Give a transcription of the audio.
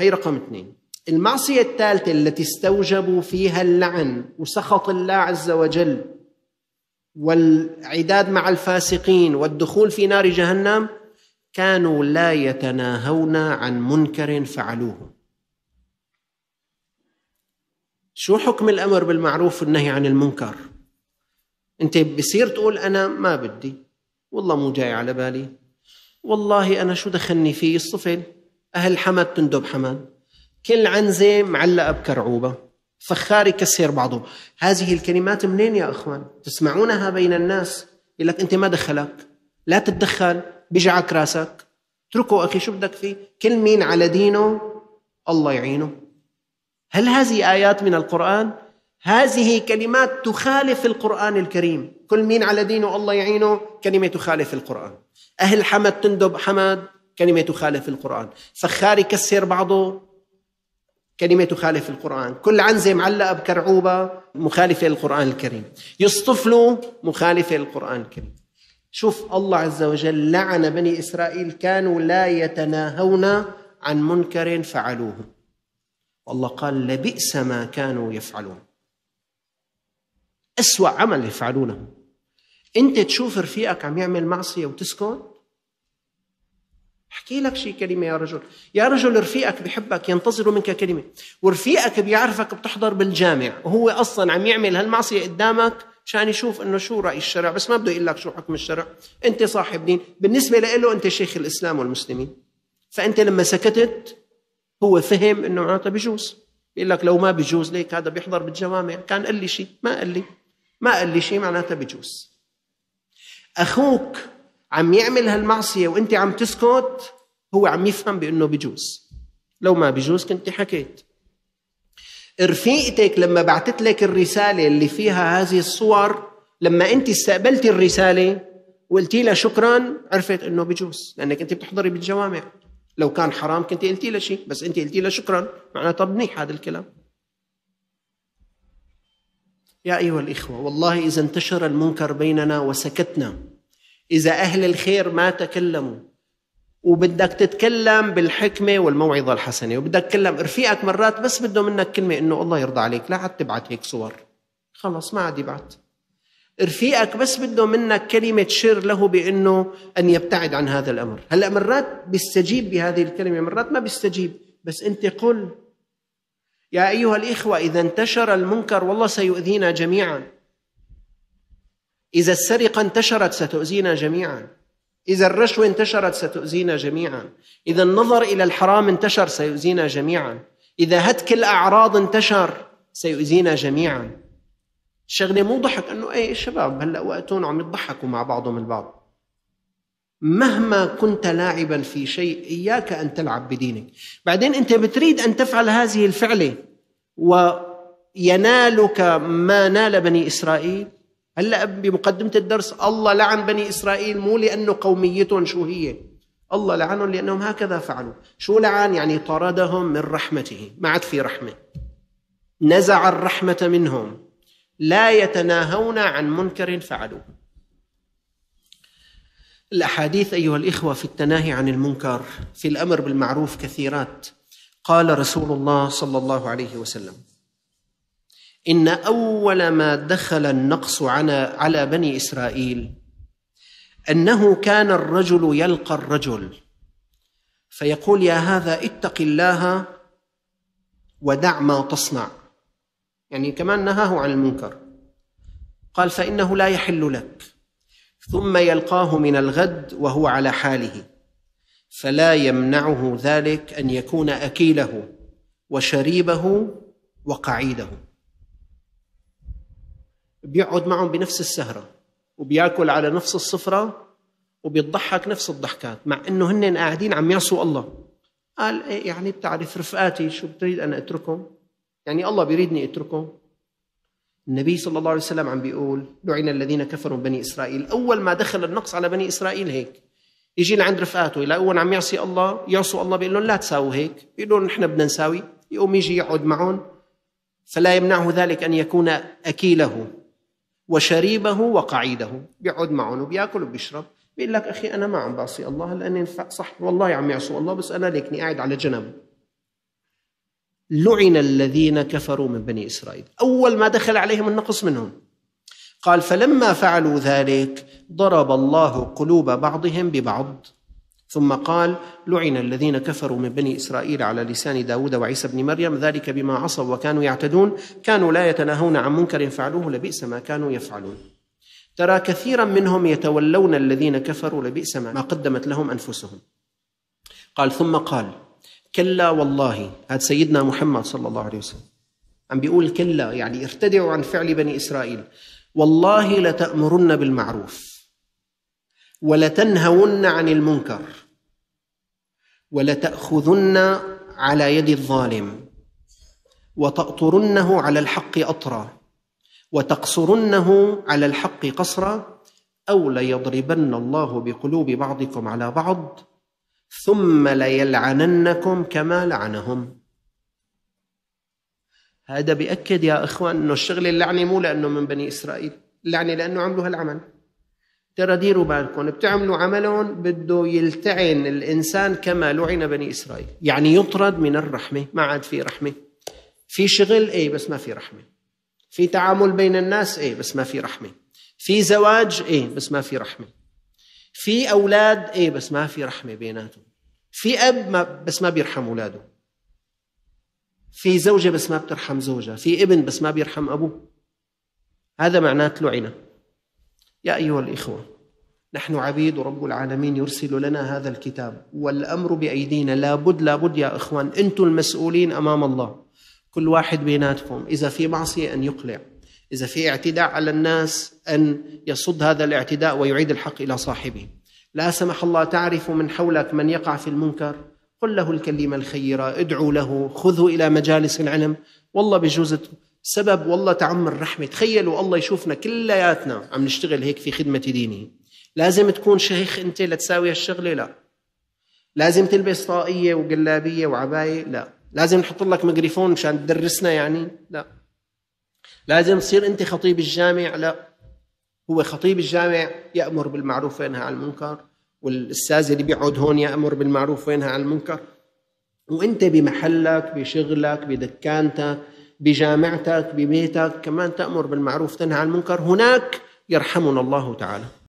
هي رقم اثنين المعصية الثالثة التي استوجبوا فيها اللعن وسخط الله عز وجل والعداد مع الفاسقين والدخول في نار جهنم كانوا لا يتناهون عن منكر فعلوه شو حكم الامر بالمعروف والنهي عن المنكر انت بصير تقول انا ما بدي والله مو جاي على بالي والله انا شو دخلني فيه الصفل أهل حمد تندب حمد كل عنزة معلقة بكرعوبة فخار يكسر بعضه هذه الكلمات منين يا أخوان تسمعونها بين الناس يقول لك أنت ما دخلك لا تتدخل بيجعك راسك اتركه أخي شو بدك فيه كل مين على دينه الله يعينه هل هذه آيات من القرآن؟ هذه كلمات تخالف القرآن الكريم كل مين على دينه الله يعينه كلمة تخالف القرآن أهل حمد تندب حمد كلمة تخالف القرآن فخار يكسر بعضه كلمة تخالف القرآن كل عنزة معلقة بكرعوبة مخالفة للقرآن الكريم يصطفلوا مخالفة للقرآن الكريم شوف الله عز وجل لعن بني إسرائيل كانوا لا يتناهون عن منكر فعلوه والله قال لبئس ما كانوا يفعلون أسوأ عمل يفعلونه أنت تشوف رفيقك عم يعمل معصية وتسكت احكي لك شي كلمه يا رجل يا رجل رفيقك بحبك ينتظر منك كلمه ورفيقك بيعرفك بتحضر بالجامع وهو اصلا عم يعمل هالمعصيه قدامك مشان يشوف انه شو راي الشرع بس ما بده يقول لك شو حكم الشرع انت صاحب دين بالنسبه له انت شيخ الاسلام والمسلمين فانت لما سكتت هو فهم انه معناتها بجوز بيقول لك لو ما بجوز ليك هذا بيحضر بالجوامع كان قال لي شيء ما قال لي ما قال لي شيء معناتها بجوز اخوك عم يعمل هالمعصيه وانت عم تسكت هو عم يفهم بانه بجوز لو ما بجوز كنت حكيت رفيقتك لما بعثت لك الرسالة اللي فيها هذه الصور لما أنت استقبلتي الرسالة وقلتي لها شكرا عرفت أنه بجوز لأنك أنت بتحضري بالجوامع لو كان حرام كنت قلتي لها شيء بس أنت قلتي لها شكرا معناتها منيح هذا الكلام يا أيها الإخوة والله إذا انتشر المنكر بيننا وسكتنا إذا أهل الخير ما تكلموا وبدك تتكلم بالحكمة والموعظة الحسنة وبدك تتكلم رفيقك مرات بس بده منك كلمة إنه الله يرضى عليك لا عاد تبعت هيك صور خلص ما عاد يبعت رفيقك بس بده منك كلمة شر له بأنه أن يبتعد عن هذا الأمر هلأ مرات بيستجيب بهذه الكلمة مرات ما بيستجيب بس أنت قل يا أيها الإخوة إذا انتشر المنكر والله سيؤذينا جميعا إذا السرقة انتشرت ستؤذينا جميعا إذا الرشوة انتشرت ستؤذينا جميعا إذا النظر إلى الحرام انتشر سيؤذينا جميعا إذا هتك الأعراض انتشر سيؤذينا جميعا الشغلة مو ضحك أنه أي شباب هلأ وقتون عم يضحكوا مع بعضهم البعض مهما كنت لاعبا في شيء إياك أن تلعب بدينك بعدين أنت بتريد أن تفعل هذه الفعلة وينالك ما نال بني إسرائيل هلا بمقدمه الدرس الله لعن بني اسرائيل مو لانه قوميتهم شو هي الله لعنهم لانهم هكذا فعلوا شو لعن يعني طردهم من رحمته ما عاد في رحمه نزع الرحمه منهم لا يتناهون عن منكر فعلوه الاحاديث ايها الاخوه في التناهي عن المنكر في الامر بالمعروف كثيرات قال رسول الله صلى الله عليه وسلم إن أول ما دخل النقص على على بني إسرائيل أنه كان الرجل يلقى الرجل فيقول يا هذا اتق الله ودع ما تصنع يعني كمان نهاه عن المنكر قال فإنه لا يحل لك ثم يلقاه من الغد وهو على حاله فلا يمنعه ذلك أن يكون أكيله وشريبه وقعيده بيقعد معهم بنفس السهره وبياكل على نفس السفره وبيضحك نفس الضحكات مع انه هن قاعدين عم يعصوا الله قال إيه يعني بتعرف رفقاتي شو بتريد انا اتركهم يعني الله بيريدني اتركهم النبي صلى الله عليه وسلم عم بيقول لعن الذين كفروا بني اسرائيل اول ما دخل النقص على بني اسرائيل هيك يجي لعند رفقاته يلاقون عم يعصي الله يعصوا الله بيقول لهم لا تساووا هيك بيقولوا نحن بدنا نساوي يقوم يجي يقعد معهم فلا يمنعه ذلك ان يكون اكيله وشريبه وقعيده بيقعد معهم وبياكل وبيشرب بيقول لك اخي انا ما عم بعصي الله لاني صح والله عم يعصوا الله بس انا ليكني قاعد على جنبه لعن الذين كفروا من بني اسرائيل اول ما دخل عليهم النقص منهم قال فلما فعلوا ذلك ضرب الله قلوب بعضهم ببعض ثم قال لعن الذين كفروا من بني إسرائيل على لسان داود وعيسى بن مريم ذلك بما عصوا وكانوا يعتدون كانوا لا يتناهون عن منكر فعلوه لبئس ما كانوا يفعلون ترى كثيرا منهم يتولون الذين كفروا لبئس ما قدمت لهم أنفسهم قال ثم قال كلا والله هذا سيدنا محمد صلى الله عليه وسلم عم بيقول كلا يعني ارتدعوا عن فعل بني إسرائيل والله لتأمرن بالمعروف ولتنهون عن المنكر ولتأخذن على يد الظالم وتأطرنه على الحق أطرا وتقصرنه على الحق قصرا أو ليضربن الله بقلوب بعضكم على بعض ثم ليلعننكم كما لعنهم هذا بيأكد يا إخوان أنه الشغل اللعنة مو لأنه من بني إسرائيل اللعنة لأنه عملوا هالعمل ترى ديروا بالكم بتعملوا عملهم بده يلتعن الإنسان كما لعن بني إسرائيل يعني يطرد من الرحمة ما عاد في رحمة في شغل إيه بس ما في رحمة في تعامل بين الناس إيه بس ما في رحمة في زواج إيه بس ما في رحمة في أولاد إيه بس ما في رحمة بيناتهم في أب ما بس ما بيرحم أولاده في زوجة بس ما بترحم زوجها في ابن بس ما بيرحم أبوه هذا معناه لعنه يا أيها الإخوة نحن عبيد رب العالمين يرسل لنا هذا الكتاب والأمر بأيدينا لابد لابد يا إخوان أنتم المسؤولين أمام الله كل واحد بيناتكم إذا في معصية أن يقلع إذا في اعتداء على الناس أن يصد هذا الاعتداء ويعيد الحق إلى صاحبه لا سمح الله تعرف من حولك من يقع في المنكر قل له الكلمة الخيرة ادعو له خذه إلى مجالس العلم والله بجوز سبب والله تعم الرحمة تخيلوا الله يشوفنا كلياتنا عم نشتغل هيك في خدمة دينه لازم تكون شيخ أنت لتساوي هالشغلة لا لازم تلبس طاقية وقلابية وعباية لا لازم نحط لك ميكروفون مشان تدرسنا يعني لا لازم تصير أنت خطيب الجامع لا هو خطيب الجامع يأمر بالمعروف وينهى عن المنكر والأستاذ اللي بيقعد هون يأمر بالمعروف وينهى عن المنكر وانت بمحلك بشغلك بدكانتك بجامعتك ببيتك كمان تأمر بالمعروف تنهى عن المنكر هناك يرحمنا الله تعالى